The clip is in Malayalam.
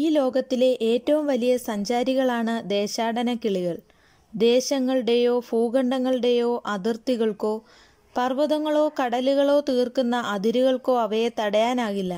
ഈ ലോകത്തിലെ ഏറ്റവും വലിയ സഞ്ചാരികളാണ് ദേശാടന കിളികൾ ദേശങ്ങളുടെയോ ഭൂഖണ്ഡങ്ങളുടെയോ അതിർത്തികൾക്കോ പർവ്വതങ്ങളോ കടലുകളോ തീർക്കുന്ന അതിരുകൾക്കോ അവയെ തടയാനാകില്ല